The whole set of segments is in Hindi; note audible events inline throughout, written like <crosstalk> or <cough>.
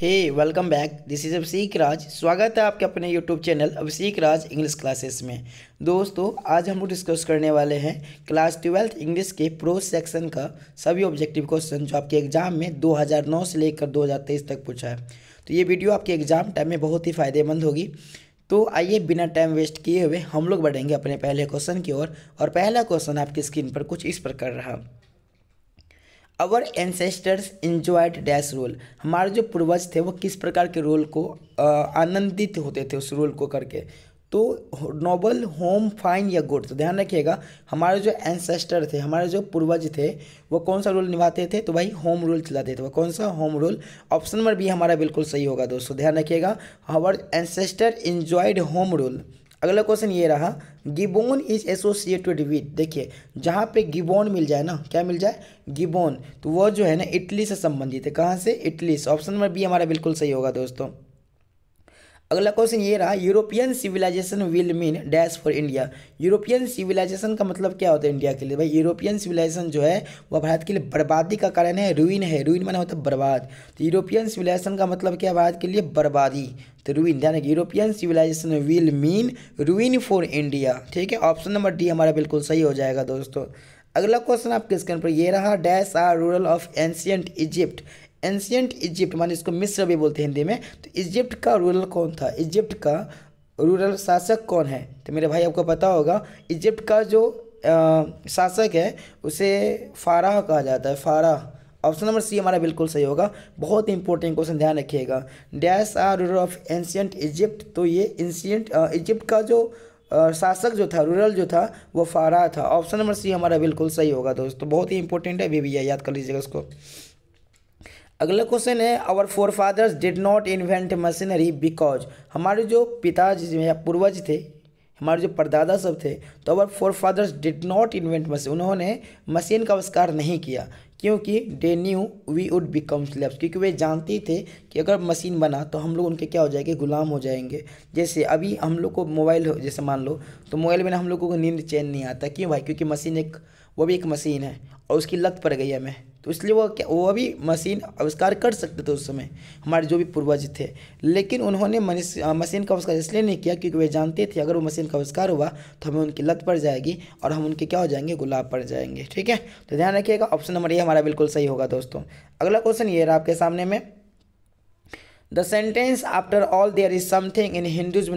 hey welcome back this is Abhishek Raj स्वागत है आपके अपने YouTube channel Abhishek Raj English classes में दोस्तों आज हम लोग डिस्कस करने वाले हैं क्लास ट्वेल्थ इंग्लिश के प्रो सेक्शन का सभी ऑब्जेक्टिव क्वेश्चन जो आपके एग्जाम में 2009 से लेकर 2023 तक पूछा है तो ये वीडियो आपके एग्जाम टाइम में बहुत ही फ़ायदेमंद होगी तो आइए बिना टाइम वेस्ट किए हुए हम लोग बढ़ेंगे अपने पहले क्वेश्चन की ओर और, और पहला क्वेश्चन आपकी स्क्रीन पर कुछ इस प्रकार रहा our ancestors enjoyed dash rule हमारे जो पूर्वज थे वो किस प्रकार के रोल को आनंदित होते थे उस रोल को करके तो नोबल होम फाइन या गुड तो ध्यान रखिएगा हमारे जो एंसेस्टर थे हमारे जो पूर्वज थे वो कौन सा रोल निभाते थे तो भाई होम रोल चलाते थे वो कौन सा home rule option number B हमारा बिल्कुल सही होगा दोस्तों ध्यान रखिएगा हमारे एंसेस्टर इन्जॉयड होम रोल अगला क्वेश्चन ये रहा गिबोन इज एसोसिएटेड विद देखिए जहाँ पे गिबोन मिल जाए ना क्या मिल जाए गिबोन तो वह जो है ना इटली से संबंधित है कहाँ से इटली से ऑप्शन नंबर बी हमारा बिल्कुल सही होगा दोस्तों अगला क्वेश्चन ये रहा European civilization will mean dash for India European civilization का मतलब क्या होता है इंडिया के लिए भाई यूरोपियन सिविलाइजेशन जो है वह भारत के लिए बर्बादी का कारण है रुइन है रुइन माना होता है बर्बाद तो यूरोपियन सिविलाइजेशन का मतलब क्या भारत के लिए बर्बादी तो रुइन ध्यान रखिए European civilization will mean ruin for India ठीक है ऑप्शन नंबर डी हमारा बिल्कुल सही हो जाएगा दोस्तों अगला क्वेश्चन आपके स्क्रीन पर ये रहा dash are rural of ancient Egypt ancient Egypt मान इसको मिस्र भी बोलते हैं हिंदी में तो इजिप्ट का रूरल कौन था इजिप्ट का रूरल शासक कौन है तो मेरे भाई आपको पता होगा इजिप्ट का जो आ, शासक है उसे फाराह कहा जाता है फाराह ऑप्शन नंबर सी हमारा बिल्कुल सही होगा बहुत इंपॉर्टेंट क्वेश्चन ध्यान रखिएगा dash are rural of ancient Egypt तो ये एंशियंट इजिप्ट का जो शासक जो था रूरल जो था वो फारा था ऑप्शन नंबर सी हमारा बिल्कुल सही होगा दोस्तों बहुत ही इंपॉर्टेंट है भी, भी याद कर लीजिएगा उसको अगला क्वेश्चन है our forefathers did not invent machinery because हमारे जो पिताजी या पूर्वज थे हमारे जो परदादा सब थे तो our forefathers did not invent machine उन्होंने मशीन का आविष्कार नहीं किया क्योंकि they knew we would become slaves क्योंकि वे जानते थे कि अगर मशीन बना तो हम लोग उनके क्या हो जाएंगे गुलाम हो जाएंगे जैसे अभी हम लोग को मोबाइल जैसे मान लो तो मोबाइल में हम लोगों को नींद चैन नहीं आता क्यों भाई क्योंकि मशीन एक वो भी एक मशीन है और उसकी लत पड़ गई हमें तो इसलिए वो क्या वो अभी मशीन आविष्कार कर सकते थे उस समय हमारे जो भी पूर्वज थे लेकिन उन्होंने मशीन का आविष्कार इसलिए नहीं किया क्योंकि वे जानते थे अगर वो मशीन का आविष्कार हुआ तो हमें उनकी लत पड़ जाएगी और हम उनके क्या हो जाएंगे गुलाब पड़ जाएंगे ठीक है तो ध्यान रखिएगा ऑप्शन नंबर ये हमारा बिल्कुल सही होगा दोस्तों अगला क्वेश्चन ये रहा आपके सामने में The sentence after all there is something in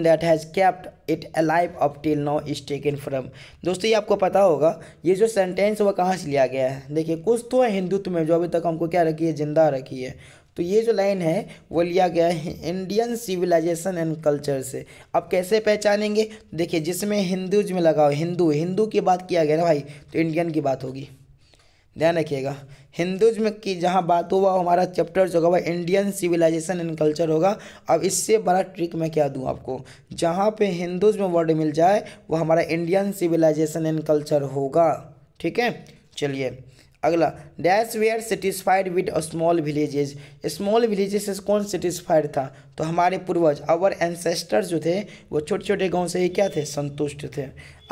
that has kept it alive up till now is taken from दोस्तों ये आपको पता होगा ये जो सेंटेंस है कहाँ से लिया गया है देखिए कुछ तो है हिंदुत्व में जो अभी तक हमको क्या रखी है जिंदा रखी है तो ये जो लाइन है वो लिया गया है इंडियन सिविलाइजेशन एंड कल्चर से अब कैसे पहचानेंगे देखिए जिसमें हिंदूज में लगाओ हिंदू हिंदू की बात किया गया ना भाई तो इंडियन की बात होगी ध्यान रखिएगा हिंदुज्म की जहाँ बात हो वह हमारा चैप्टर जो होगा इंडियन सिविलाइजेशन एंड कल्चर होगा अब इससे बड़ा ट्रिक मैं क्या दूँ आपको जहाँ पे हिंदुज्म वर्ड मिल जाए वह हमारा इंडियन सिविलाइजेशन एंड कल्चर होगा ठीक है चलिए अगला dash we are satisfied with small villages small villages से कौन सेटिस्फाइड था तो हमारे पूर्वज अवर एंसेस्टर्स जो थे वो छोटे छोटे गांव से ही क्या थे संतुष्ट थे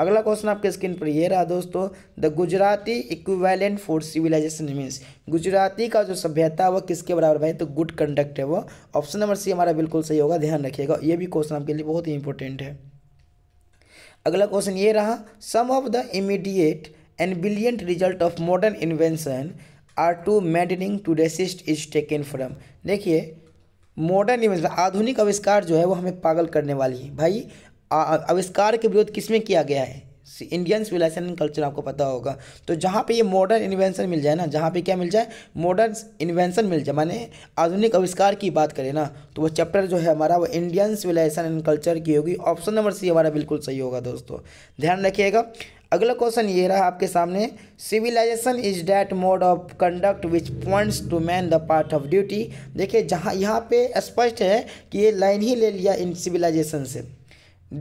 अगला क्वेश्चन आपके स्क्रीन पर ये रहा दोस्तों the Gujarati equivalent for civilization means Gujarati का जो सभ्यता वह किसके बराबर भाई तो गुड कंडक्ट है वो ऑप्शन नंबर सी हमारा बिल्कुल सही होगा ध्यान रखिएगा ये भी क्वेश्चन आपके लिए बहुत ही इंपॉर्टेंट है अगला क्वेश्चन ये रहा some of the immediate and brilliant result of modern invention are too maddening to resist is taken from देखिए मॉडर्न इन्वेंशन आधुनिक आविष्कार जो है वो हमें पागल करने वाली है भाई आविष्कार के विरोध किस में किया गया है इंडियन सिविलाइजेशन एंड कल्चर आपको पता होगा तो जहाँ पे ये मॉडर्न इन्वेंशन मिल जाए ना जहाँ पे क्या मिल जाए मॉडर्न इन्वेंशन मिल जाए माने आधुनिक आविष्कार की बात करें ना तो वो चैप्टर जो है हमारा वो इंडियन सिविलाइजेशन एंड कल्चर की होगी ऑप्शन नंबर सी हमारा बिल्कुल सही होगा दोस्तों ध्यान रखिएगा अगला क्वेश्चन ये रहा आपके सामने civilization is that mode of conduct which points to man the part of duty देखिए जहाँ यहाँ पे स्पष्ट है कि ये लाइन ही ले लिया इन सिविलाइजेशन से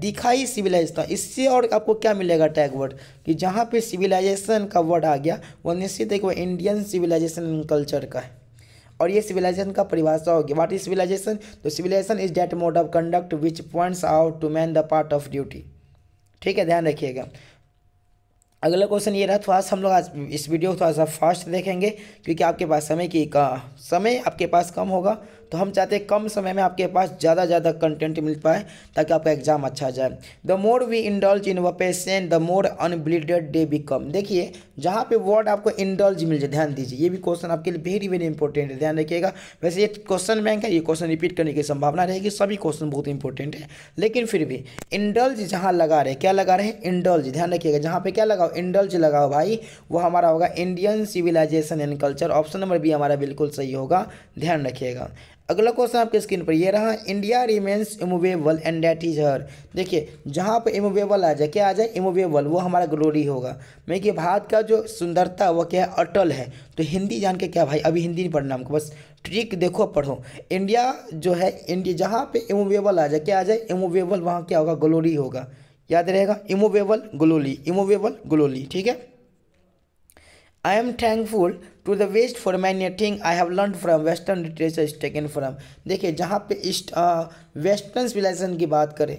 दिखाई सिविलाइजेशन तो इससे और आपको क्या मिलेगा टैग वर्ड कि जहाँ पे सिविलाइजेशन का वर्ड आ गया वो निश्चित है कि वो इंडियन सिविलाइजेशन कल्चर का है और ये सिविलाइजेशन का परिभाषा होगी वाट इज सिविलाइजेशन तो civilization is that mode of conduct which points out to man the part of duty ठीक है ध्यान रखिएगा अगला क्वेश्चन ये रहा थोड़ा सा हम लोग आज इस वीडियो को थोड़ा सा फास्ट देखेंगे क्योंकि आपके पास समय की का समय आपके पास कम होगा तो हम चाहते हैं कम समय में आपके पास ज़्यादा ज़्यादा कंटेंट मिल पाए ताकि आपका एग्जाम अच्छा जाए the more we indulge in patient the more unbridled they become देखिए जहाँ पे वर्ड आपको इंडल्ज मिल जाए ध्यान दीजिए ये भी क्वेश्चन आपके लिए वेरी वेरी इंपॉर्टेंट है ध्यान रखिएगा वैसे ये क्वेश्चन बैंक है ये क्वेश्चन रिपीट करने की संभावना रहेगी सभी क्वेश्चन बहुत इंपॉर्टेंट है लेकिन फिर भी इंडल्ज जहाँ लगा रहे क्या लगा रहे हैं इंडल्ज ध्यान रखिएगा जहाँ पे क्या लगाओ इंडल्ज लगाओ भाई वो हमारा होगा Indian civilization and culture option number B हमारा बिल्कुल सही होगा ध्यान रखिएगा अगला क्वेश्चन आपके स्क्रीन पर ये रहा India remains immovable and that is her देखिए जहाँ पर इमोवेबल आ जाए क्या आ जाए इमोवेबल वो हमारा ग्लोरी होगा मैं कि भारत का जो सुंदरता वो क्या है अटल है तो हिंदी जान के क्या भाई अभी हिंदी नहीं पढ़ना हमको बस ट्रिक देखो पढ़ो इंडिया जो है इंडिया जहाँ पर इमोवेबल आ जाए क्या आ जाए इमोवेबल वहाँ क्या होगा ग्लोरी होगा याद रहेगा इमोवेबल ग्लोली इमोवेबल ग्लोली ठीक है I am thankful to the west for many thing I have learn from western literature is taken from देखिए जहाँ पे ईस्ट वेस्टर्न सिविलाइजेशन की बात करें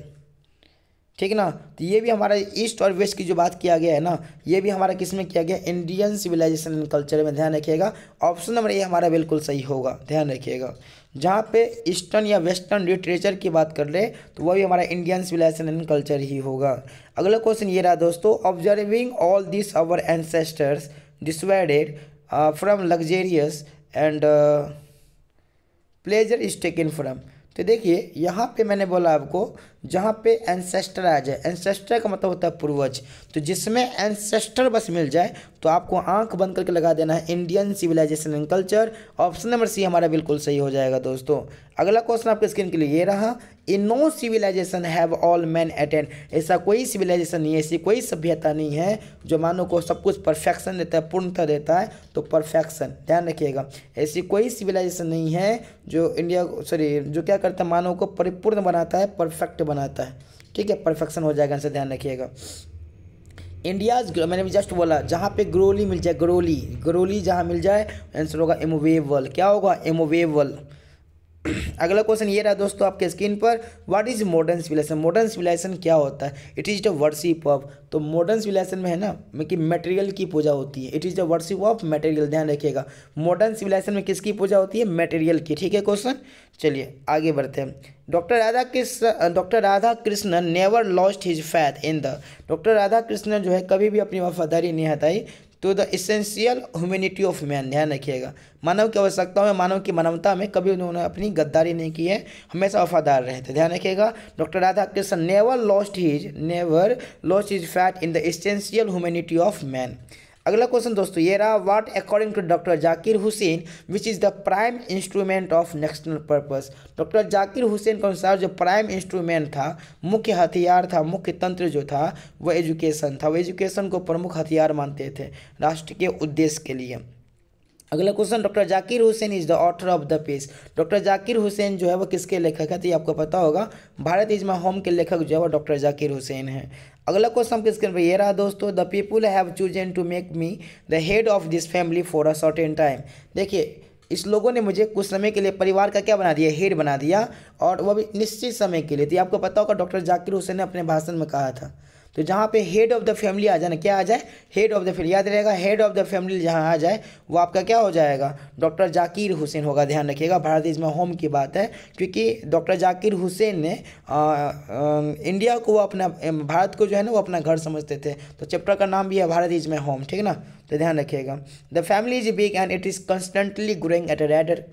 ठीक ना तो ये भी हमारा ईस्ट और वेस्ट की जो बात किया गया है ना ये भी हमारा किस में किया गया इंडियन सिविलाइजेशन एंड कल्चर में ध्यान रखिएगा ऑप्शन नंबर ए हमारा बिल्कुल सही होगा ध्यान रखिएगा जहाँ पे ईस्टर्न या वेस्टर्न लिटरेचर की बात कर ले तो वह भी हमारा इंडियन सिविलाइजेशन एंड कल्चर ही होगा अगला क्वेश्चन ये रहा दोस्तों observing all this our ancestors dissuaded uh, from luxurious and uh, pleasure is taken from तो देखिए यहाँ पे मैंने बोला आपको जहाँ पे एंसेस्टर आ जाए एंसेस्टर का मतलब होता है पूर्वज तो जिसमें एंसेस्टर बस मिल जाए तो आपको आंख बंद करके लगा देना है Indian civilization and culture option number C हमारा बिल्कुल सही हो जाएगा दोस्तों अगला क्वेश्चन आपके स्क्रीन के लिए ये रहा in no civilization have all man attend ऐसा कोई सिविलाइजेशन नहीं है ऐसी कोई सभ्यता नहीं है जो मानव को सब कुछ परफेक्शन देता है पूर्णता देता है तो परफेक्शन ध्यान रखिएगा ऐसी कोई सिविलाइजेशन नहीं है जो इंडिया सॉरी जो क्या करता है मानव को परिपूर्ण बनाता है परफेक्ट बनाता है ठीक है परफेक्शन हो जाएगा इनसे ध्यान रखिएगा इंडियाज मैंने भी जस्ट बोला जहाँ पे ग्रोली मिल जाए ग्रोली ग्रोली जहाँ मिल जाए आंसर होगा एमोवेबल e क्या होगा एमोवेबल e <clears throat> अगला क्वेश्चन ये रहा दोस्तों आपके स्क्रीन पर what is modern civilization modern civilization क्या होता है it is the worship of तो मॉडर्न सिविलाइजेशन में है ना में कि मटेरियल की पूजा होती है it is the worship of material ध्यान रखिएगा मॉडर्न सिविलाइजेशन में किसकी पूजा होती है मटेरियल की ठीक है क्वेश्चन चलिए आगे बढ़ते हैं doctor Radha Krishna doctor Radha Krishna never lost his faith in the doctor Radha Krishna जो है कभी भी अपनी वफादारी नहीं हटाई तो the essential humanity of man ध्यान रखिएगा मानव की आवश्यकताओं में मानव की मानवता में कभी उन्होंने अपनी गद्दारी नहीं की है हमेशा वफादार रहे थे ध्यान रखिएगा doctor Radha Krishna never lost his never lost his faith in the essential humanity of man अगला क्वेश्चन दोस्तों ये रहा what according to doctor Zakir Hussain which is the prime instrument of national purpose doctor Zakir Hussain के अनुसार जो प्राइम इंस्ट्रूमेंट था मुख्य हथियार था मुख्य तंत्र जो था वो एजुकेशन था वो एजुकेशन को प्रमुख हथियार मानते थे राष्ट्र के उद्देश्य के लिए अगला question doctor Zakir Hussain is the author of the piece doctor Zakir Hussain जो है वो किसके लेखक है तो ये आपको पता होगा भारत इज माई होम के लेखक जो है वो डॉक्टर जाकिर हुसैन है अगला क्वेश्चन आपके पर ये रहा दोस्तों the people have chosen to make me the head of this family for a short an time देखिए इस लोगों ने मुझे कुछ समय के लिए परिवार का क्या बना दिया हेड बना दिया और वह भी निश्चित समय के लिए तो आपको पता होगा डॉक्टर जाकिर हुसैन ने अपने भाषण में कहा था तो जहाँ पे हेड ऑफ़ द फैमिली आ जाना क्या आ जाए हेड ऑफ़ द फैमिली याद रहेगा हेड ऑफ़ द फैमिली जहाँ आ जाए वो आपका क्या हो जाएगा डॉक्टर जाकिर हुसैन होगा ध्यान रखिएगा भारत इज होम की बात है क्योंकि डॉक्टर जाकिर हुसैन ने आ, आ, इंडिया को वो अपना भारत को जो है ना वो अपना घर समझते थे तो चैप्टर का नाम भी है भारत इज माई होम ठीक है ना तो ध्यान रखिएगा the family is big and it is constantly growing at a rather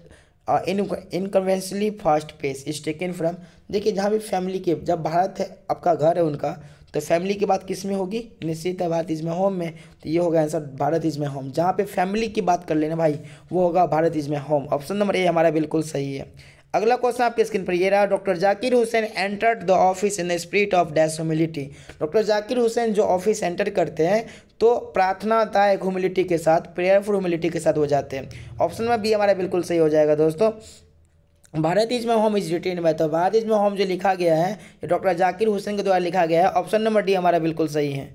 in unconventionally fast pace is taken from देखिए जहाँ भी फैमिली के जब भारत है आपका घर है उनका तो फैमिली की बात किस में होगी निश्चित है भारत इज में होम में तो ये होगा answer Bharat is my home जहाँ पे फैमिली की बात कर लेना भाई वो होगा Bharat is my home option number A हमारा बिल्कुल सही है अगला क्वेश्चन आपके स्क्रीन पर ये रहा doctor Zakir Hussain entered the office in the spirit of dash humility doctor Zakir Hussain जो ऑफिस एंटर करते हैं तो प्रार्थनादायक ह्यूमिलिटी के साथ प्रेयरफुल ह्यूमिलिटी के साथ हो जाते हैं ऑप्शन में बी हमारा बिल्कुल सही हो जाएगा दोस्तों Bharat is my home is written by तो भारत इज माई होम जो लिखा गया है ये डॉक्टर जाकिर हुसैन के द्वारा लिखा गया है ऑप्शन नंबर डी हमारा बिल्कुल सही है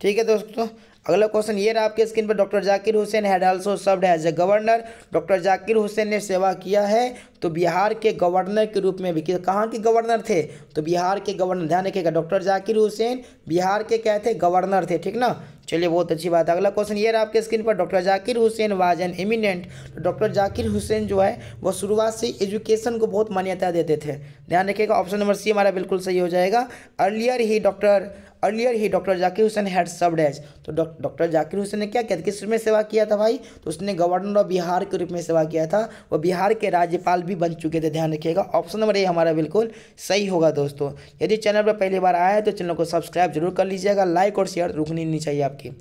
ठीक है दोस्तों अगला क्वेश्चन ये रहा आपके स्क्रीन पर doctor Zakir Hussain had also served as a governor doctor Zakir Hussain ने सेवा किया है तो बिहार के गवर्नर के रूप में भी कहाँ के गवर्नर थे तो बिहार के गवर्नर ध्यान रखिएगा डॉक्टर जाकिर हुसैन बिहार के क्या थे गवर्नर थे ठीक ना चलिए बहुत अच्छी बात है अगला क्वेश्चन ये रहा आपके स्क्रीन पर doctor Zakir Hussain was an eminent doctor Zakir Hussain जो है वो शुरुआत से एजुकेशन को बहुत मान्यता देते थे ध्यान रखिएगा ऑप्शन नंबर सी हमारा बिल्कुल सही हो जाएगा अर्लियर ही डॉक्टर अर्लियर ही doctor Zakir Hussain had sub as तो डॉक्टर जाकिर हुसैन ने क्या किया किस में सेवा किया था भाई तो उसने गवर्नर ऑफ बिहार के रूप में सेवा किया था वो बिहार के राज्यपाल भी भी बन चुके थे ध्यान रखिएगा ऑप्शन नंबर ए हमारा बिल्कुल सही होगा दोस्तों यदि चैनल पर पहली बार आया है तो चैनल को सब्सक्राइब जरूर कर लीजिएगा लाइक और शेयर रुकनी नहीं चाहिए आपकी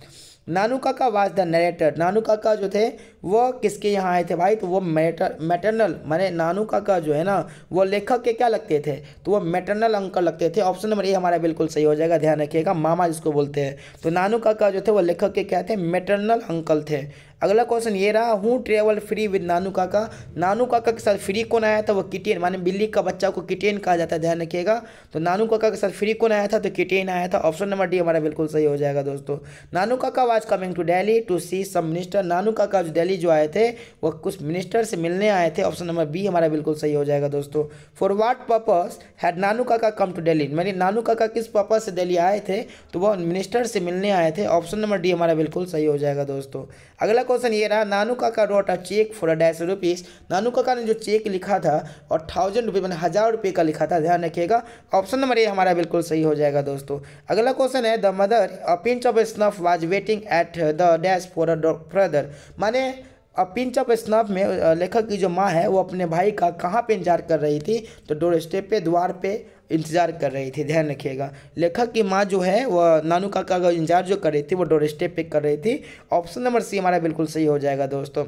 नानू काका वाज द नरेटर नानू काका जो थे वो किसके यहाँ आए थे भाई तो वो मैटर मैटरनल माने नानू काका जो है ना वो लेखक के क्या लगते थे तो वो मैटरनल अंकल लगते थे ऑप्शन नंबर ए हमारा बिल्कुल सही हो जाएगा ध्यान रखिएगा मामा जिसको बोलते हैं तो नानू काका जो थे वो लेखक के क्या थे मैटरनल अंकल थे अगला क्वेश्चन ये रहा हूँ ट्रेवल फ्री विद नानू काका नानू काका के साथ फ्री कौन आया था वो किटेन माने बिल्ली का बच्चा को किटेन कहा जाता है ध्यान रखिएगा तो नानू काका के साथ फ्री कौन आया था तो किटेन आया था ऑप्शन नंबर डी हमारा बिल्कुल सही हो जाएगा दोस्तों Nanu Kaka was coming to Delhi to see some minister Nanu Kaka जो डेली जो आए थे वो कुछ मिनिस्टर से मिलने आए थे ऑप्शन नंबर बी हमारा बिल्कुल सही हो जाएगा दोस्तों for what purpose had Nanu Kaka come to daily मैंने नानू काका किस पर्पज से डेली आए थे तो वो मिनिस्टर से मिलने आए थे ऑप्शन नंबर डी हमारा बिल्कुल सही हो जाएगा दोस्तों अगला क्वेश्चन ये रहा Nanu Kaka wrote a cheque for dash rupees Nanu Kaka ने जो चेक लिखा था और थाउजेंड रुपये मैंने हज़ार रुपये का लिखा था ध्यान रखिएगा ऑप्शन नंबर ए हमारा बिल्कुल सही हो जाएगा दोस्तों अगला क्वेश्चन है the mother a pinch of snuff was waiting at the dash for a brother माने अब पिंच ऑफ स्नफ में लेखक की जो माँ है वो अपने भाई का कहाँ पे इंतजार कर रही थी तो डोर स्टेप पे द्वार पे इंतजार कर रही थी ध्यान रखिएगा लेखक की माँ जो है वह नानू काका का इंतजार जो कर रही थी वो डोर स्टेप पे कर रही थी ऑप्शन नंबर सी हमारा बिल्कुल सही हो जाएगा दोस्तों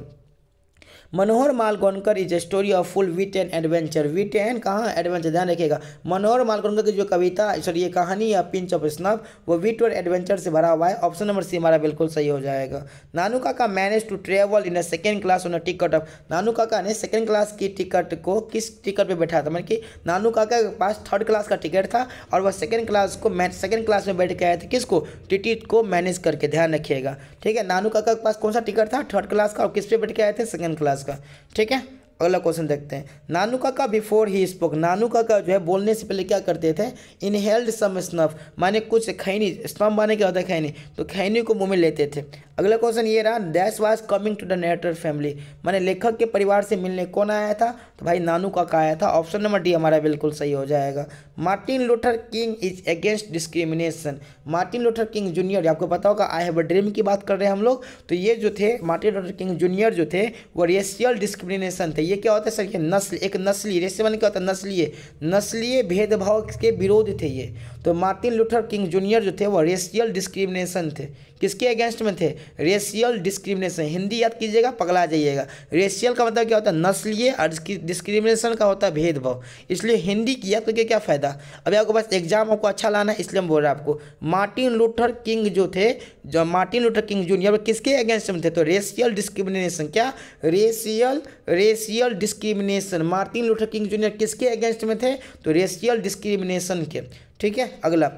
Manohar Malgonkar is a story of full wit and adventure wit and कहाँ एडवेंचर ध्यान रखिएगा मनोहर मालगोनकर की जो कविता सॉरी ये कहानी या पिंच ऑफ स्नब वो विट और एडवेंचर से भरा हुआ है ऑप्शन नंबर सी हमारा बिल्कुल सही हो जाएगा Nanu Kaka manage to travel in a second class on a ticket of Nanu Kaka ने सेकेंड क्लास की टिकट को किस टिकट पर बैठा था मतलब कि नानू काका के पास थर्ड क्लास का टिकट था और वह सेकेंड क्लास को सेकेंड क्लास में बैठ के आए थे किसको टिकट को मैनेज करके ध्यान रखिएगा ठीक है नानू काका के पास कौन सा टिकट था थर्ड क्लास का और किस पे बैठ के आए थे सेकेंड क्लास क्लास का ठीक है अगला क्वेश्चन देखते हैं नानुका का बिफोर ही स्पोक नानुका का जो है बोलने से पहले क्या करते थे इनहेल्ड सम स्नफ माने कुछ खैनी स्नफ माने क्या होता है खैनी तो खैनी को मुंह में लेते थे अगला क्वेश्चन ये रहा dash was coming to the narrator family माने लेखक के परिवार से मिलने कौन आया था तो भाई नानुका का आया था ऑप्शन नंबर डी हमारा बिल्कुल सही हो जाएगा Martin Luther King is against discrimination Martin Luther King junior आपको पता होगा आई हैव अ ड्रीम की बात कर रहे हैं हम लोग तो ये जो थे मार्टिन लूथर किंग जूनियर जो थे वो रेशियल डिस्क्रिमिनेशन थे ये क्या होता है सर ये नस्ल एक नस्ली रेसिमन क्या होता है नस्लीय नस्लीय भेदभाव के विरोध थे ये तो मार्टिन लूथर किंग जूनियर जो थे वो रेशियल डिस्क्रिमिनेशन थे किसके अगेंस्ट में थे रेशियल डिस्क्रिमिनेशन हिंदी याद कीजिएगा पगला जाइएगा रेशियल का मतलब क्या होता है नस्लीय और डिस्क्रिमिनेशन का होता है भेदभाव इसलिए हिंदी की याद करके क्या फ़ायदा अभी आपको बस एग्जाम आपको अच्छा लाना है इसलिए हम बोल रहे हैं आपको मार्टिन लूथर किंग जो थे जो मार्टिन लूथर किंग जूनियर किसके अगेंस्ट में थे तो रेशियल डिस्क्रिमिनेशन क्या racial racial discrimination Martin Luther King junior किसके अगेंस्ट में थे तो रेशियल डिस्क्रिमिनेशन के ठीक है अगला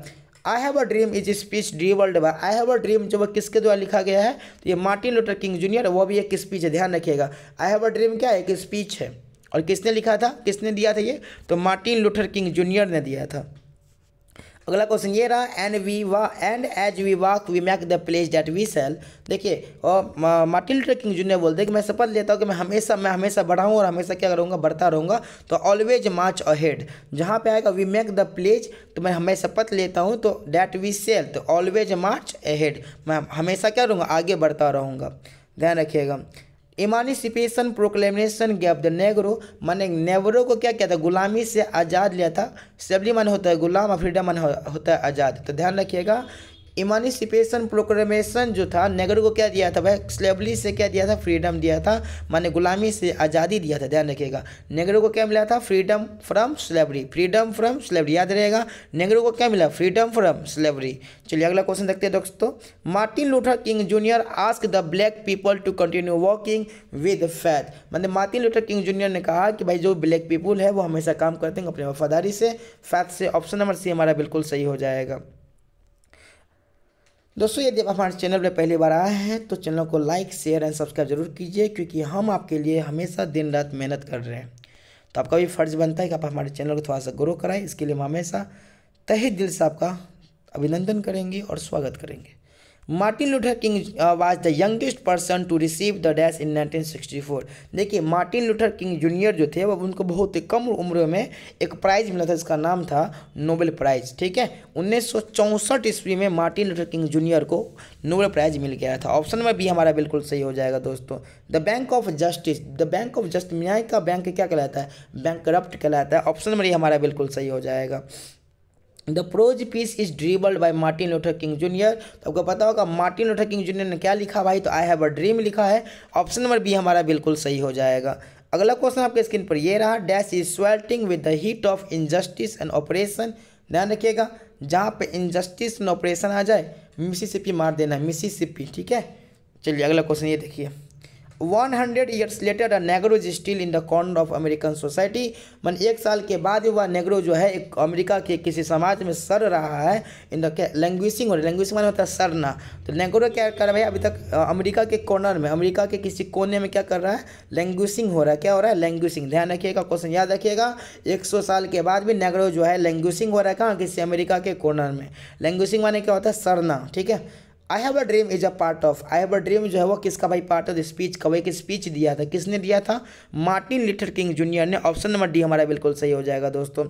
I have a dream is speech world by I have a dream जो किसके द्वारा लिखा गया है तो ये मार्टिन लूटर किंग जूनियर वो भी एक स्पीच है ध्यान रखिएगा आई हैव अ ड्रीम क्या है एक स्पीच है और किसने लिखा था किसने दिया था ये तो मार्टिन लूथर किंग जूनियर ने दिया था अगला क्वेश्चन ये रहा एंड वी वा and as we walk we make the place that we shall देखिए और माटिल ट्रेकिंग जूनियर बोलते हैं कि मैं शपथ लेता हूँ कि मैं हमेशा मैं हमेशा बढ़ाऊँ और हमेशा क्या करूँगा बढ़ता रहूँगा तो ऑलवेज मार्च अहेड जहाँ पे आएगा वी मैक द प्लेज तो मैं हमें शपथ लेता हूँ तो डैट वी सेल तो ऑलवेज मार्च अहेड मैं हमेशा क्या रहूँगा आगे बढ़ता रहूँगा ध्यान रखिएगा emancipation proclamation of the negro माने नेवरो को क्या किया था गुलामी से आज़ाद लिया था सेबली माने होता है गुलाम और फ्रीडम माने होता है आज़ाद तो ध्यान रखिएगा इमानिसिपेशन प्रोक्रमेशन जो था नेगर को क्या दिया था भाई स्लेबली से क्या दिया था फ्रीडम दिया था माने गुलामी से आज़ादी दिया था ध्यान रखिएगा नेगर को क्या मिला था freedom from slavery freedom from slavery याद रहेगा नेगर को क्या मिला फ्रीडम फ्रॉम स्लेबरी चलिए अगला क्वेश्चन देखते हैं दोस्तों Martin Luther King junior ask the black people to continue working with faith मतलब मार्टिन लूथर किंग जूनियर ने कहा कि भाई जो ब्लैक पीपल है वो हमेशा काम करते हैं अपनी वफादारी से फैथ से ऑप्शन नंबर सी हमारा बिल्कुल सही हो जाएगा दोस्तों यदि आप हमारे चैनल पर पहली बार आए हैं तो चैनल को लाइक शेयर एंड सब्सक्राइब जरूर कीजिए क्योंकि हम आपके लिए हमेशा दिन रात मेहनत कर रहे हैं तो आपका भी फ़र्ज़ बनता है कि आप हमारे चैनल को थोड़ा सा ग्रो कराएं इसके लिए हम हमेशा तहे दिल से आपका अभिनंदन करेंगे और स्वागत करेंगे Martin Luther King was the youngest person to receive the dash in 1964 देखिए मार्टिन लूथर किंग जूनियर जो थे वो उनको बहुत ही कम उम्र में एक प्राइज़ मिला था जिसका नाम था नोबेल प्राइज़ ठीक है उन्नीस ईस्वी में मार्टिन लूथर किंग जूनियर को नोबेल प्राइज़ मिल गया था ऑप्शन में भी हमारा बिल्कुल सही हो जाएगा दोस्तों the bank of justice the bank of just न्याय का बैंक क्या कहलाता है बैंक करप्ट कहलाता है ऑप्शन में ये हमारा बिल्कुल सही हो जाएगा the prose piece is dribbled by Martin Luther King junior तो आपको पता होगा मार्टिन लूथर किंग जूनियर ने क्या लिखा भाई तो आई हैव अ ड्रीम लिखा है ऑप्शन नंबर बी हमारा बिल्कुल सही हो जाएगा अगला क्वेश्चन आपके स्क्रीन पर ये रहा dash is sweltering with the heat of injustice and oppression ध्यान रखिएगा जहाँ पे इनजस्टिस एंड ऑपरेशन आ जाए मिसिसिपी मार देना मिसिसिपी ठीक है चलिए अगला क्वेश्चन ये देखिए one hundred years later negro is still in the corner of American society मन एक साल के बाद वह नेगरो जो है एक अमेरिका के किसी समाज में सर रहा है इन द लैंग्वेजिंग और लैंग्विशिंग माने होता है सरना तो नेगरो क्या कर रहा है अभी तक अमेरिका के कॉर्नर में अमेरिका के किसी कोने में क्या कर रहा है लैंग्वेजिंग हो रहा है क्या हो रहा है लैंग्वेजिंग ध्यान रखिएगा क्वेश्चन याद रखिएगा एक साल के बाद भी नेगरो जो है लैंग्वेजिंग हो रहा है कहाँ किसी अमेरिका के कॉर्नर में लैंग्वेजिंग माने क्या होता है सरना ठीक है I have a dream is a part of I have a dream जो है वो किसका भाई पार्ट ऑफ स्पीच का वही स्पीच दिया था किसने दिया था मार्टिन लिटर किंग जूनियर ने ऑप्शन नंबर डी हमारा बिल्कुल सही हो जाएगा दोस्तों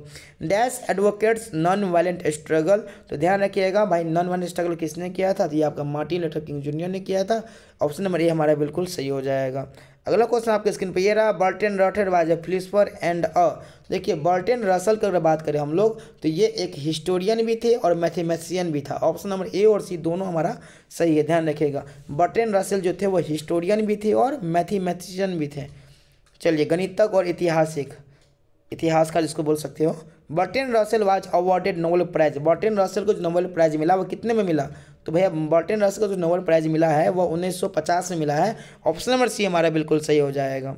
dash advocates non violent struggle तो ध्यान रखिएगा भाई नॉन वायलेंट स्ट्रगल किसने किया था तो ये आपका मार्टिन लिटर किंग जूनियर ने किया था ऑप्शन नंबर ए हमारा बिल्कुल सही हो जाएगा अगला क्वेश्चन आपके स्क्रीन पर ये रहा बर्टन ए फिलिस्फर एंड अ देखिए बर्टन रसल की अगर बात करें हम लोग तो ये एक हिस्टोरियन भी थे और मैथमेटिशियन भी था ऑप्शन नंबर ए और सी दोनों हमारा सही है ध्यान रखिएगा बर्टन रसल जो थे वो हिस्टोरियन भी थे और मैथमेटिशियन भी थे चलिए गणितक और ऐतिहासिक इतिहासकार जिसको बोल सकते हो Bertrand Russell was awarded Nobel prize Bertrand Russell को जो नोबल प्राइज मिला वो कितने में मिला तो भैया बॉटन रस का जो नोबल प्राइज़ मिला है वह उन्नीस में मिला है ऑप्शन नंबर सी हमारा बिल्कुल सही हो जाएगा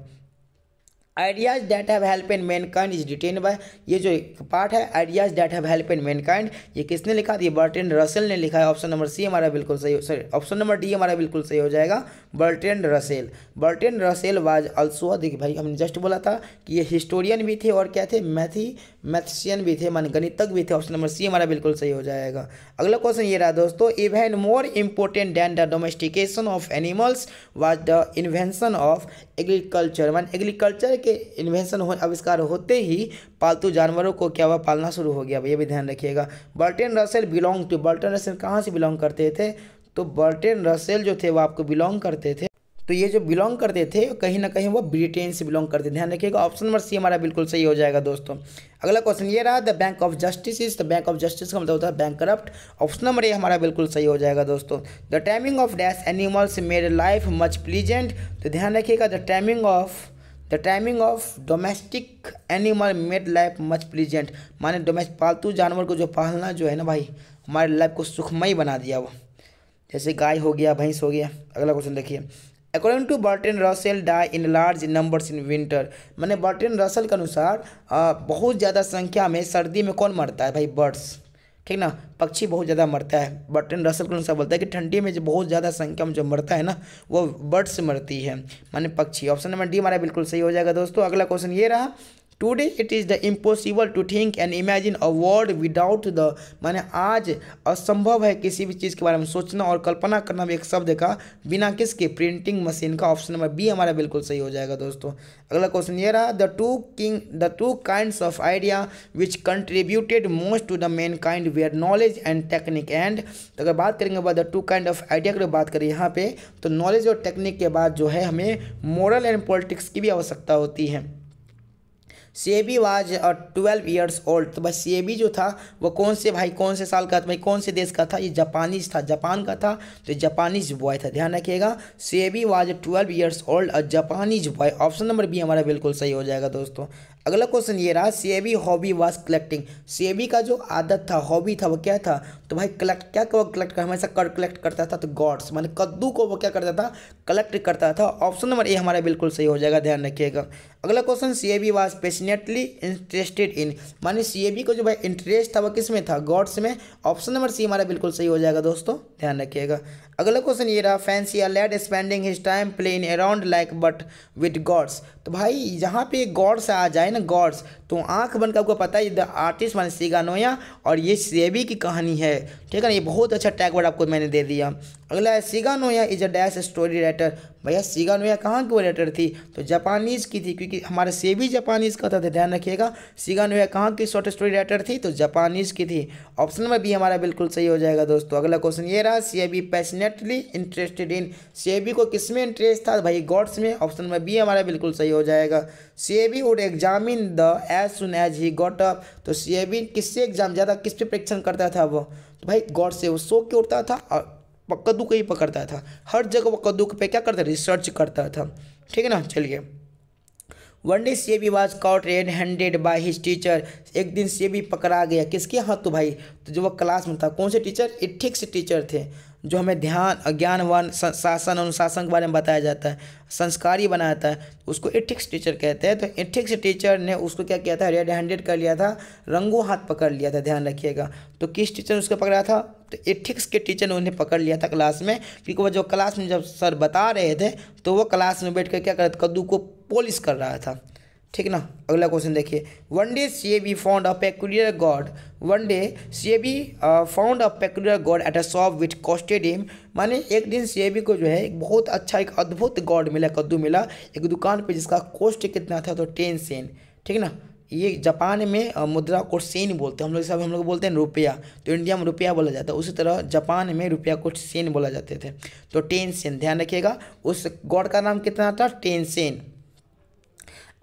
ideas that have help in mankind is written by ये जो एक पार्ट है ideas that have help in mankind ये किसने लिखा ये बर्टेन रसेल ने लिखा है ऑप्शन नंबर सी हमारा बिल्कुल सही सॉरी ऑप्शन नंबर डी हमारा बिल्कुल सही हो जाएगा Bertrand Russell Bertrand Russell was also देखिए भाई हमने जस्ट बोला था कि ये हिस्टोरियन भी थे और क्या थे मैथी मैथसियन भी थे मान गणितज्ञ भी थे ऑप्शन नंबर सी हमारा बिल्कुल सही हो जाएगा अगला क्वेश्चन ये रहा दोस्तों even more important than the domestication of animals was the invention of agriculture मान एग्रीकल्चर के इन्वेंशन हो आविष्कार होते ही पालतू जानवरों को क्या हुआ पालना शुरू हो गया ये भी ध्यान रखिएगा Bertrand Russell belong to Bertrand Russell कहाँ से बिलोंग करते थे तो बर्टन रसेल जो थे वो आपको बिलोंग करते थे तो ये जो बिलोंग करते थे कहीं ना कहीं वो ब्रिटेन से बिलोंग करते ध्यान रखिएगा ऑप्शन नंबर सी हमारा बिल्कुल सही हो जाएगा दोस्तों अगला क्वेश्चन ये रहा the bank of justice is the bank of justice का मतलब होता है bank corrupt option number A हमारा बिल्कुल सही हो जाएगा दोस्तों the timing of dash animals made life much pleasant तो ध्यान रखिएगा the timing of the timing of domestic animal made life much pleasant माने डोमेस्टिक पालतू जानवर को जो पालना जो है ना भाई हमारे लाइफ को सुखमयी बना दिया वो जैसे गाय हो गया भैंस हो गया अगला क्वेश्चन देखिए according to Bertrand Russell die in large numbers in winter मैंने बर्टिन रसल के अनुसार बहुत ज़्यादा संख्या में सर्दी में कौन मरता है भाई बर्ड्स ठीक ना पक्षी बहुत ज़्यादा मरता है इन रसल को सा बोलता है कि ठंडी में जो बहुत ज़्यादा संख्या में जो मरता है ना वो बर्ड्स मरती है माने पक्षी ऑप्शन नंबर डी हमारा बिल्कुल सही हो जाएगा दोस्तों अगला क्वेश्चन ये रहा today it is the impossible to think and imagine a world without the माने आज असंभव है किसी भी चीज़ के बारे में सोचना और कल्पना करना भी एक शब्द का बिना किसके प्रिंटिंग मशीन का ऑप्शन नंबर बी हमारा बिल्कुल सही हो जाएगा दोस्तों अगला क्वेश्चन ये रहा the two king the two kind of idea which contributed most to the mankind were knowledge and technique and तो अगर बात करेंगे बाद टू काइंड ऑफ आइडिया की बात करें यहाँ पे तो नॉलेज और टेक्निक के बाद जो है हमें मॉरल एंड पॉलिटिक्स की भी आवश्यकता होती है Sebi was twelve years old तो भाई सेबी जो था वो कौन से भाई कौन से साल का था भाई कौन से देश का था ये जापानीज था जापान का था तो जापानीज बॉय था ध्यान रखिएगा Sebi was twelve years old और Japanese boy option number B हमारा बिल्कुल सही हो जाएगा दोस्तों अगला क्वेश्चन ये रहा Sebi hobby was collecting Sebi का जो आदत था हॉबी था वो क्या था तो भाई कलेक्ट क्या वो कलेक्ट कर हमेशा कर कलेक्ट करता था तो गॉड्स मैंने कद्दू को वो क्या करता था कलेक्ट करता था ऑप्शन नंबर ए हमारा बिल्कुल सही हो जाएगा ध्यान रखिएगा अगला question C A B was passionately interested in money C A B को जो भाई इंटरेस्ट था वो किस में था गॉड्स में ऑप्शन नंबर सी हमारा बिल्कुल सही हो जाएगा दोस्तों ध्यान रखिएगा अगला क्वेश्चन ये रहा fancy a lot spending his time playing around like but with gods तो भाई यहाँ पे गॉड्स आ जाए ना गॉड्स तो आंख बनकर आपको पता है द आर्टिस्ट माने सीगानोया और ये सेबी की कहानी है ठीक है ना ये बहुत अच्छा टैग वर्ड आपको मैंने दे दिया अगला है Shiga Naoya is a dash story writer भैया सीगानोया कहाँ की वो राइटर थी तो जापानीज़ की थी क्योंकि हमारा सेबी जापानीज़ का था तो ध्यान रखिएगा सीगानोया कहाँ की शॉर्ट स्टोरी राइटर थी तो जापानीज़ की थी ऑप्शन नंबर बी हमारा बिल्कुल सही हो जाएगा दोस्तों अगला क्वेश्चन ये रहा Sebi passionately interested in Sebi को किस में इंटरेस्ट था भाई गॉड्स में ऑप्शन नंबर बी हमारा बिल्कुल सही सही हो जाएगा Sebi would examine the as soon as he got up तो सेबी किससे एग्जाम ज़्यादा किस पे परीक्षण करता था वो तो भाई गॉड से वो सो के उठता था और कद्दू को ही पकड़ता था हर जगह वो कद्दू पे क्या करता रिसर्च करता था ठीक है ना चलिए one day C B was caught red handed by his teacher एक दिन सी बी पकड़ा गया किसके हाथ तो भाई तो जो वो क्लास में था कौन से टीचर ये टीचर थे जो हमें ध्यान ज्ञानवान शासन अनुशासन के बारे में बताया जाता है संस्कारी बनाता है उसको एथिक्स टीचर कहते हैं तो एथिक्स टीचर ने उसको क्या किया था रेड हैंडेड कर लिया था रंगो हाथ पकड़ लिया था ध्यान रखिएगा तो किस टीचर ने उसको पकड़ा था तो एथिक्स के टीचर ने उन्हें पकड़ लिया था क्लास में क्योंकि वो जो क्लास में जब सर बता रहे थे तो वो क्लास में बैठ कर क्या कर कद्दू को पॉलिश कर रहा था ठीक ना अगला क्वेश्चन देखिए one day C A B found a peculiar god one day C A B found a peculiar god at a shop which costed him माने एक दिन सी ए बी को जो है एक बहुत अच्छा एक अद्भुत गॉड मिला कद्दू मिला एक दुकान पे जिसका कॉस्ट कितना था तो टेन सेन ठीक ना ये जापान में uh, मुद्रा को सेन बोलते हैं हम लोग सब हम लोग बोलते हैं रुपया तो इंडिया में रुपया बोला जाता है उसी तरह जापान में रुपया को सेन बोला जाते थे तो टेन सेन ध्यान रखिएगा उस गॉड का नाम कितना था टेन सेन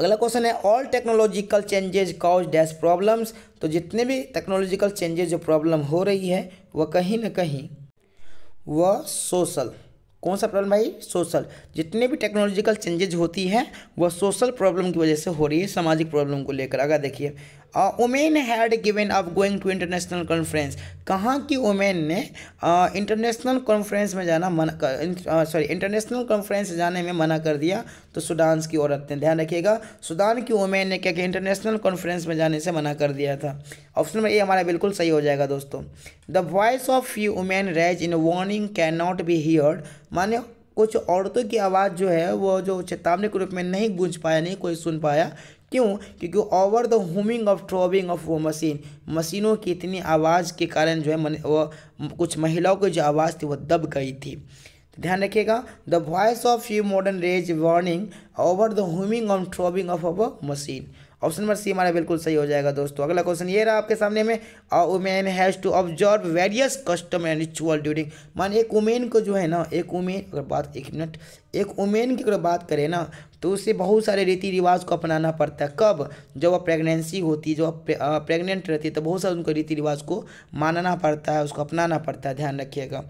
अगला क्वेश्चन है all technological changes cause dash problems तो जितने भी टेक्नोलॉजिकल चेंजेज जो प्रॉब्लम हो रही है वह कहीं ना कहीं वह सोशल कौन सा प्रॉब्लम भाई सोशल जितने भी टेक्नोलॉजिकल चेंजेज होती हैं वह सोशल प्रॉब्लम की वजह से हो रही है सामाजिक प्रॉब्लम को लेकर अगर देखिए Omen had given up going to international conference कहाँ की ओमेन ने इंटरनेशनल कॉन्फ्रेंस में जाना मना सॉरी इंटरनेशनल कॉन्फ्रेंस जाने में मना कर दिया तो सुडान की औरतें ध्यान रखिएगा सुडान की ओमेन ने क्या कि इंटरनेशनल कॉन्फ्रेंस में जाने से मना कर दिया था ऑप्शन नंबर ए हमारा बिल्कुल सही हो जाएगा दोस्तों the voice of you women raise in warning can not be heard माने कुछ औरतों की आवाज़ जो है वो जो चेतावनी के रूप में नहीं गूंज पाया नहीं कोई सुन पाया क्यों क्योंकि over the humming of throbbing of वो मशीन मशीनों की इतनी आवाज़ के कारण जो है मन, वो कुछ महिलाओं की जो आवाज़ थी वो दब गई थी तो ध्यान रखिएगा the voice of you modern raise warning over the humming of throbbing of a machine option number C हमारा बिल्कुल सही हो जाएगा दोस्तों अगला क्वेश्चन ये रहा आपके सामने में a women has to observe various custom and ritual during मान एक वुमेन को जो है ना एक वुमेन अगर बात एक मिनट एक वुमेन की अगर बात करें ना तो उसे बहुत सारे रीति रिवाज को अपनाना पड़ता है कब जब वह प्रेगनेंसी होती है जब प्रेगनेंट रहती है तो बहुत सारे उनको रीति रिवाज को मानना पड़ता है उसको अपनाना पड़ता है ध्यान रखिएगा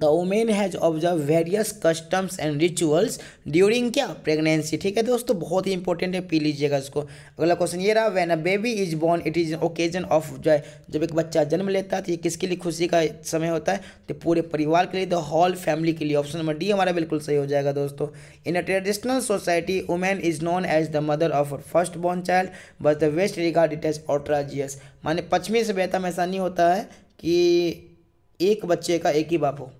the women has observe various customs and rituals during क्या प्रेगनेंसी ठीक है दोस्तों बहुत ही इंपॉर्टेंट है पी लीजिएगा इसको अगला क्वेश्चन ये रहा when a baby is born it is occasion of joy जब एक बच्चा जन्म लेता है तो ये किसके लिए खुशी का समय होता है तो पूरे परिवार के लिए द होल फैमिली के लिए ऑप्शन नंबर डी हमारा बिल्कुल सही हो जाएगा दोस्तों in a traditional society women is known as the mother of first born child but the west regard it as outrageous माने पश्चिमी सभ्यता में ऐसा नहीं होता है कि एक बच्चे का एक ही बाप हो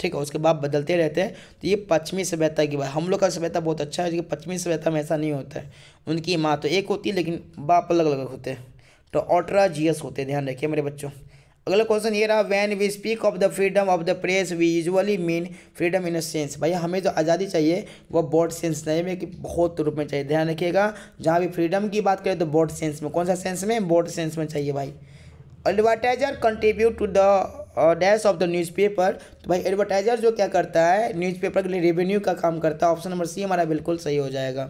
ठीक है उसके बाद बदलते रहते हैं तो ये पश्चिमी सभ्यता की बात हम लोग का सभ्यता बहुत अच्छा है लेकिन पश्चिमी सभ्यता में ऐसा नहीं होता है उनकी माँ तो एक होती है लेकिन बाप अलग अलग होते हैं तो ऑटरा जीएस होते हैं ध्यान रखिए मेरे बच्चों अगला क्वेश्चन ये रहा when we speak of the freedom of the press we usually mean freedom in a sense भाई हमें जो आज़ादी चाहिए वह बॉड सेंस नहीं में कि बहुत रूप में चाहिए ध्यान रखिएगा जहाँ भी फ्रीडम की बात करें तो बॉड सेंस में कौन सा सेंस में बॉड सेंस में चाहिए भाई advertiser contribute to the dash of the newspaper तो भाई एडवर्टाइजर जो क्या करता है न्यूज़पेपर के लिए रेवेन्यू का काम करता है ऑप्शन नंबर सी हमारा बिल्कुल सही हो जाएगा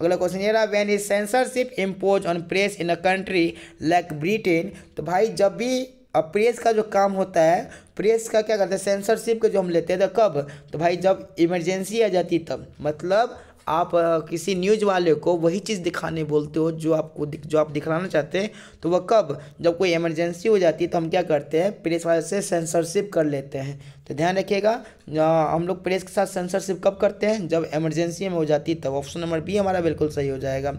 अगला क्वेश्चन ये रहा when is censorship impose on press in a country like Britain तो भाई जब भी अब प्रेस का जो काम होता है प्रेस का क्या करते हैं सेंसरशिप के जो हम लेते हैं तो कब तो भाई जब इमरजेंसी आ जाती तब मतलब आप किसी न्यूज वाले को वही चीज़ दिखाने बोलते हो जो आपको जो आप दिखाना चाहते हैं तो वह कब जब कोई इमरजेंसी हो जाती है तो हम क्या करते हैं प्रेस वाले से सेंसरशिप कर लेते हैं तो ध्यान रखिएगा हम लोग प्रेस के साथ सेंसरशिप कब करते हैं जब इमरजेंसी में हो जाती है तब ऑप्शन नंबर बी हमारा बिल्कुल सही हो जाएगा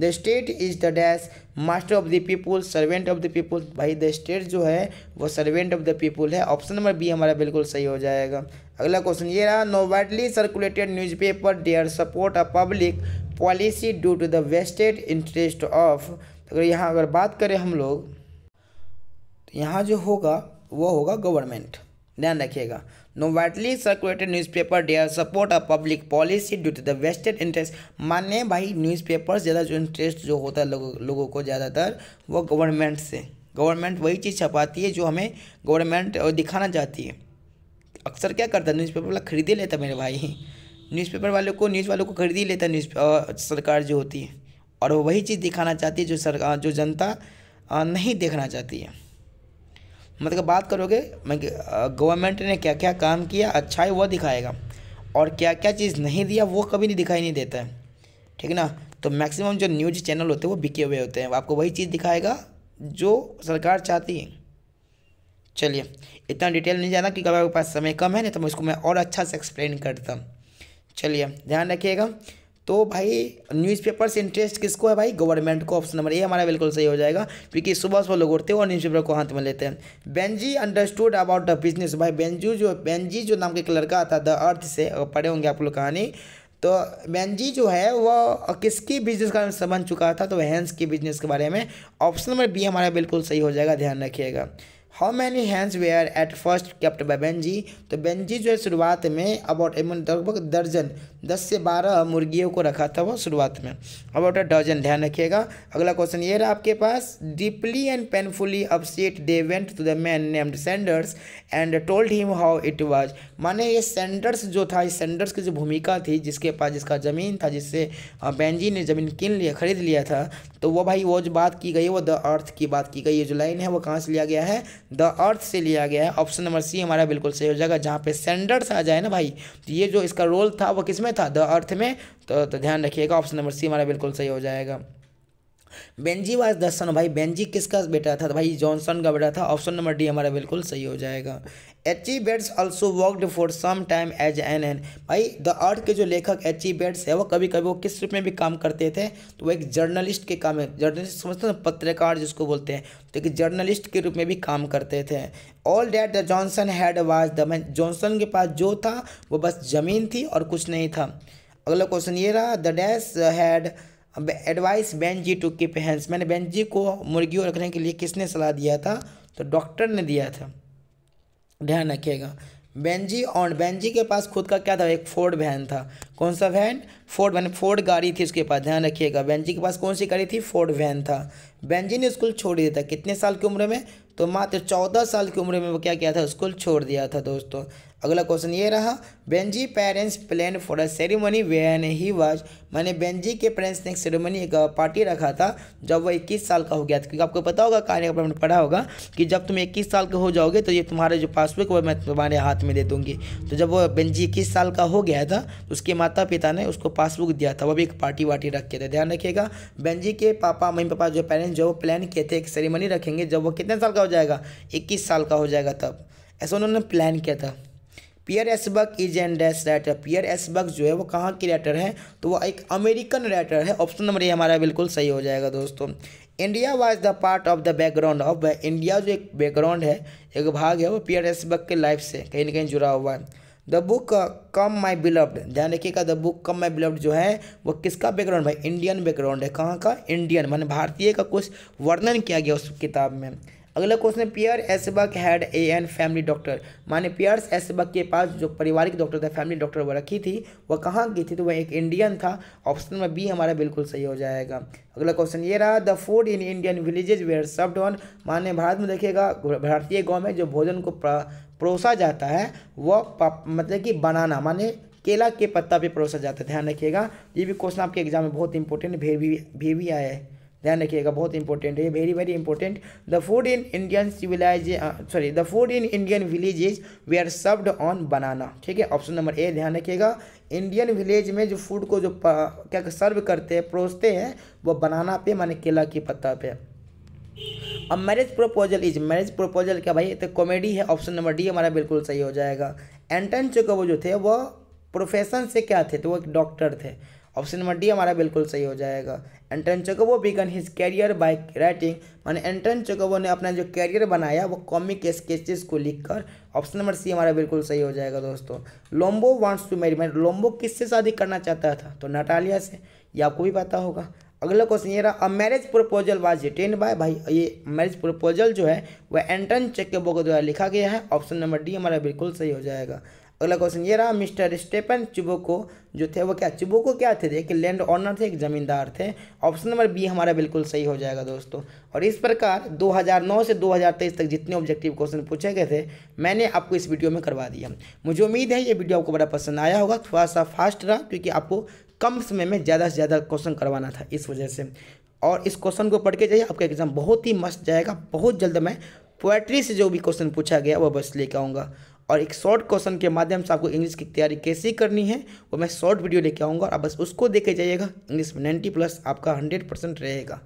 the state is the dash master of the people servant of the people भाई द स्टेट जो है वो सर्वेंट ऑफ द पीपुल है ऑप्शन नंबर बी हमारा बिल्कुल सही हो जाएगा अगला क्वेश्चन ये रहा no widely circulated newspaper dare support a public policy due to the vested interest of अगर यहाँ अगर बात करें हम लोग तो यहाँ जो होगा वो होगा गवर्नमेंट ध्यान रखिएगा no widely circulated newspaper dare support a public policy due to the vested interest माने भाई न्यूज़पेपर ज़्यादा जो इंटरेस्ट जो होता है लोगों को ज़्यादातर वो गवर्नमेंट से गवर्नमेंट वही चीज़ छपाती है जो हमें गवर्नमेंट दिखाना चाहती है अक्सर क्या करता है न्यूज़पेपर वाला खरीद ही लेता मेरे भाई न्यूज़पेपर वाले को न्यूज़ वालों को खरीद ही लेता न्यूज़ सरकार जो होती है और वो वही चीज़ दिखाना चाहती है जो सरकार जो जनता नहीं देखना चाहती है मतलब बात करोगे मैं गवर्नमेंट ने क्या क्या काम किया अच्छा है वह दिखाएगा और क्या क्या चीज़ नहीं दिया वो कभी नहीं दिखाई नहीं देता है ठीक है ना तो मैक्सिमम जो न्यूज चैनल होते हैं वो बिके हुए होते हैं आपको वही चीज़ दिखाएगा जो सरकार चाहती है चलिए इतना डिटेल नहीं जाना क्योंकि आपके पास समय कम है नहीं तो मैं इसको मैं और अच्छा से एक्सप्लेन करता हूँ चलिए ध्यान रखिएगा तो भाई न्यूज़पेपर से इंटरेस्ट किसको है भाई गवर्नमेंट को ऑप्शन नंबर ए हमारा बिल्कुल सही हो जाएगा क्योंकि सुबह सुबह लोग उठते हैं और न्यूज़पेपर को हाथ में लेते हैं Benji understood about the business भाई बेंजू जो बेंजी जो नाम के एक लड़का आता द अर्थ से पढ़े होंगे आप लोग कहानी तो बेंजी जो है वह किसकी बिजनेस का समझ चुका था तो हैंस की बिजनेस के बारे में ऑप्शन नंबर बी हमारा बिल्कुल सही हो जाएगा ध्यान रखिएगा how many hands were at first kept by Benji तो बेंजी जो है शुरुआत में अबाउट लगभग दर्जन दस से बारह मुर्गियों को रखा था वो शुरुआत में अबाउट अ डजन ध्यान रखिएगा अगला क्वेश्चन ये रहा आपके पास deeply and painfully upset they went to the man named Sanders and told him how it was माने ये सेंडर्स जो था इस सेंडर्स की जो भूमिका थी जिसके पास जिसका ज़मीन था जिससे बैनजी ने ज़मीन किन लिया खरीद लिया था तो वो भाई वो जो बात की गई वो द अर्थ की बात की गई ये जो लाइन है वो कहाँ से लिया गया है द अर्थ से लिया गया है ऑप्शन नंबर सी हमारा बिल्कुल सही हो जाएगा जहाँ पे सेंडर्स आ जाए ना भाई तो ये जो इसका रोल था वो किसमें था द अर्थ में तो, तो ध्यान रखिएगा ऑप्शन नंबर सी हमारा बिल्कुल सही हो जाएगा बेंजी वाज द सन भाई बेंजी किसका बेटा था भाई जॉनसन का बेटा था ऑप्शन नंबर डी हमारा बिल्कुल सही हो जाएगा H E Bates also worked for some time as an an भाई द अर्थ के जो लेखक एच ई बेट्स है वो कभी कभी वो किस रूप में भी काम करते थे तो वो एक जर्नलिस्ट के काम है जर्नलिस्ट समझते ना पत्रकार जिसको बोलते हैं तो एक जर्नलिस्ट के रूप में भी काम करते थे all that the Johnson had was the man Johnson के पास जो था वो बस ज़मीन थी और कुछ नहीं था अगला क्वेश्चन ये रहा द डैश हैड अब advice Benji to keep hens मैंने बेंजी को मुर्गियों रखने के लिए किसने सलाह दिया था तो डॉक्टर ने दिया था ध्यान रखिएगा बेंजी ऑन बेंजी के पास खुद का क्या था एक फोर्ड वैन था कौन सा वैन फोर्ड वैन फोर्ड गाड़ी थी उसके पास ध्यान रखिएगा बेंजी के पास कौन सी गाड़ी थी फोर्ड वैन था बेंजी ने स्कूल छोड़ दिया था कितने साल की उम्र में तो मात्र चौदह साल की उम्र में वो क्या किया था स्कूल छोड़ दिया था दोस्तों अगला क्वेश्चन ये रहा Benji parents plan for a ceremony when he was मैंने बेंजी के पेरेंट्स ने एक सेरेमनी एक पार्टी रखा था जब वह इक्कीस साल का हो गया था क्योंकि आपको पता होगा कार्य प्रमाण पढ़ा होगा कि जब तुम इक्कीस साल के हो जाओगे तो ये तुम्हारा जो पासबुक वो मैं तुम्हारे हाथ में दे दूँगी तो जब वो बेंजी इक्कीस साल का हो गया था तो उसके माता पिता ने उसको पासबुक दिया था वह भी एक पार्टी वार्टी के थे ध्यान रखिएगा बेंजी के पापा मम्मी पापा जो पेरेंट्स जो प्लान किए थे एक सेरेमनी रखेंगे जब वो कितने साल का हो जाएगा इक्कीस साल का हो जाएगा तब ऐसा उन्होंने प्लान किया था Pearl S Buck is an dash writer Pearl S Buck जो है वो कहाँ की राइटर है तो वो एक अमेरिकन राइटर है ऑप्शन नंबर ये हमारा बिल्कुल सही हो जाएगा दोस्तों India was the part of the background of India जो एक बैकग्राउंड है एक भाग है वो पियर एसबर्ग के लाइफ से कहीं ना कहीं जुड़ा हुआ है the book come my beloved ध्यान रखिएगा the book come my beloved जो है वो किसका बैकग्राउंड भाई इंडियन बैकग्राउंड है कहाँ का इंडियन मैंने भारतीय का कुछ वर्णन किया गया उस किताब में अगला क्वेश्चन है Pearl S Buck had a an family doctor माने पियर्स एसबक के पास जो पारिवारिक डॉक्टर था फैमिली डॉक्टर वो रखी थी वह कहाँ की थी तो वह एक इंडियन था ऑप्शन में बी हमारा बिल्कुल सही हो जाएगा अगला क्वेश्चन ये रहा the food in Indian villages were served on माने भारत में देखिएगा भारतीय गाँव में जो भोजन को परोसा जाता है वह मतलब कि बनाना माने केला के पत्ता पे परोसा जाता है ध्यान रखिएगा ये भी क्वेश्चन आपके एग्जाम में बहुत इंपॉर्टेंट भी भी, भी आया है ध्यान रखिएगा बहुत इंपॉर्टेंट है very very important the food in Indian civilise sorry the food in Indian village is we are served on banana ठीक है ऑप्शन नंबर ए ध्यान रखिएगा इंडियन विलेज में जो फूड को जो क्या सर्व करते हैं परोसते हैं वो बनाना पे माने केला की पत्ता पे अब marriage proposal is marriage proposal क्या भाई तो कॉमेडी है ऑप्शन नंबर डी हमारा बिल्कुल सही हो जाएगा एंटन वो जो थे वो प्रोफेशन से क्या थे तो वो एक डॉक्टर थे ऑप्शन नंबर डी हमारा बिल्कुल सही हो जाएगा Anton Chekhov began his career by writing माने एंटन चोकोबो ने अपना जो कैरियर बनाया वो कॉमिक स्केचेस को लिखकर ऑप्शन नंबर सी हमारा बिल्कुल सही हो जाएगा दोस्तों लोम्बो वांट्स टू मैरी मैंने लोम्बो किससे शादी करना चाहता था तो नटालिया से ये आपको भी पता होगा अगला क्वेश्चन ये रहा a marriage proposal was written by भाई ये मैरिज प्रपोजल जो है वह एंटन चेकेबो के द्वारा लिखा गया है ऑप्शन नंबर डी हमारा बिल्कुल सही हो जाएगा अगला क्वेश्चन ये रहा मिस्टर चुबो चुबोको जो थे वो क्या चुबोको क्या थे एक लैंड ऑनर थे एक ज़मींदार थे ऑप्शन नंबर बी हमारा बिल्कुल सही हो जाएगा दोस्तों और इस प्रकार 2009 से 2023 तक जितने ऑब्जेक्टिव क्वेश्चन पूछे गए थे मैंने आपको इस वीडियो में करवा दिया मुझे उम्मीद है ये वीडियो आपको बड़ा पसंद आया होगा थोड़ा सा फास्ट रहा क्योंकि आपको कम समय में ज़्यादा से ज़्यादा क्वेश्चन करवाना था इस वजह से और इस क्वेश्चन को पढ़ के जाइए आपका एग्ज़ाम बहुत ही मस्त जाएगा बहुत जल्द मैं पोएट्री से जो भी क्वेश्चन पूछा गया वो बस लेकर आऊँगा और एक शॉर्ट क्वेश्चन के माध्यम से आपको इंग्लिश की तैयारी कैसे करनी है वो मैं शॉर्ट वीडियो लेके आऊँगा और आप बस उसको देखे जाइएगा इंग्लिश में नाइन्टी प्लस आपका हंड्रेड परसेंट रहेगा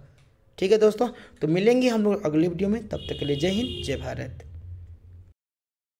ठीक है दोस्तों तो मिलेंगे हम लोग अगले वीडियो में तब तक के लिए जय हिंद जय भारत